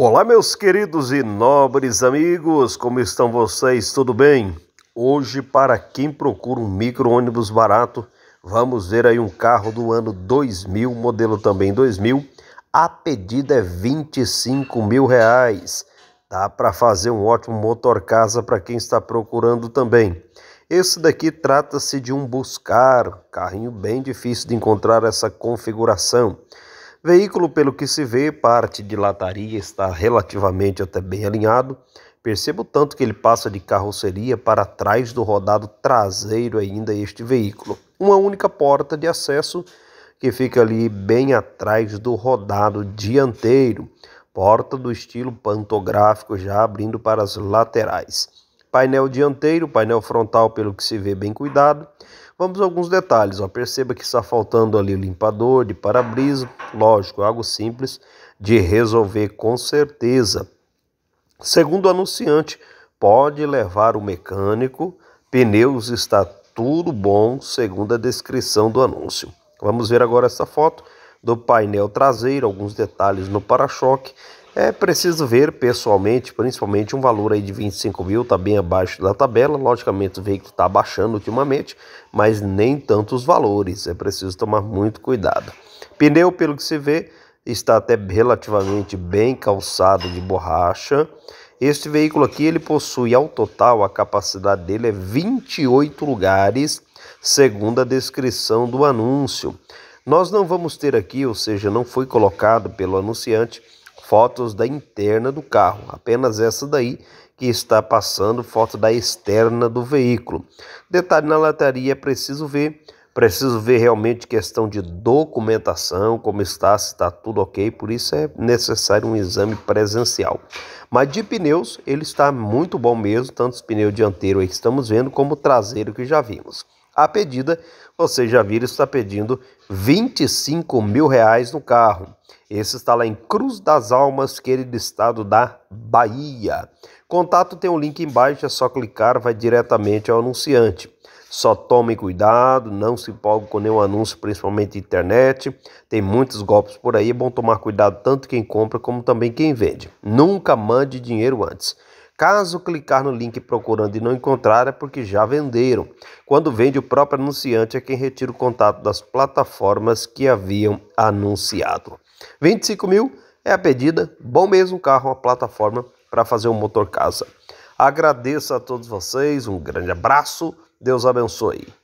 Olá, meus queridos e nobres amigos, como estão vocês? Tudo bem? Hoje, para quem procura um micro-ônibus barato, vamos ver aí um carro do ano 2000, modelo também 2000. A pedida é 25 mil reais. Dá para fazer um ótimo motor casa para quem está procurando também. Esse daqui trata-se de um Buscar, carrinho bem difícil de encontrar essa configuração. Veículo, pelo que se vê, parte de lataria está relativamente até bem alinhado. Percebo tanto que ele passa de carroceria para trás do rodado traseiro ainda este veículo. Uma única porta de acesso que fica ali bem atrás do rodado dianteiro. Porta do estilo pantográfico já abrindo para as laterais. Painel dianteiro, painel frontal, pelo que se vê, bem cuidado. Vamos a alguns detalhes. Ó. Perceba que está faltando ali o limpador de para-brisa. Lógico, algo simples de resolver com certeza. Segundo o anunciante, pode levar o mecânico. Pneus está tudo bom, segundo a descrição do anúncio. Vamos ver agora essa foto do painel traseiro, alguns detalhes no para-choque é preciso ver pessoalmente, principalmente um valor aí de 25 mil, está bem abaixo da tabela. Logicamente, o veículo está baixando ultimamente, mas nem tantos valores. É preciso tomar muito cuidado. Pneu, pelo que se vê, está até relativamente bem calçado de borracha. Este veículo aqui ele possui ao total a capacidade dele é 28 lugares, segundo a descrição do anúncio. Nós não vamos ter aqui, ou seja, não foi colocado pelo anunciante fotos da interna do carro, apenas essa daí que está passando, foto da externa do veículo. Detalhe na lataria, é preciso ver, preciso ver realmente questão de documentação, como está, se está tudo ok, por isso é necessário um exame presencial. Mas de pneus, ele está muito bom mesmo, tanto os pneus dianteiro aí que estamos vendo, como o traseiro que já vimos a pedida, você já vira está pedindo 25 mil reais no carro. Esse está lá em Cruz das Almas, querido é estado da Bahia. Contato tem um link embaixo, é só clicar, vai diretamente ao anunciante. Só tome cuidado, não se empolgue com nenhum anúncio, principalmente internet. Tem muitos golpes por aí, é bom tomar cuidado tanto quem compra como também quem vende. Nunca mande dinheiro antes. Caso clicar no link procurando e não encontrar, é porque já venderam. Quando vende, o próprio anunciante é quem retira o contato das plataformas que haviam anunciado. 25 mil é a pedida, bom mesmo carro, uma plataforma para fazer um motor casa. Agradeço a todos vocês, um grande abraço, Deus abençoe.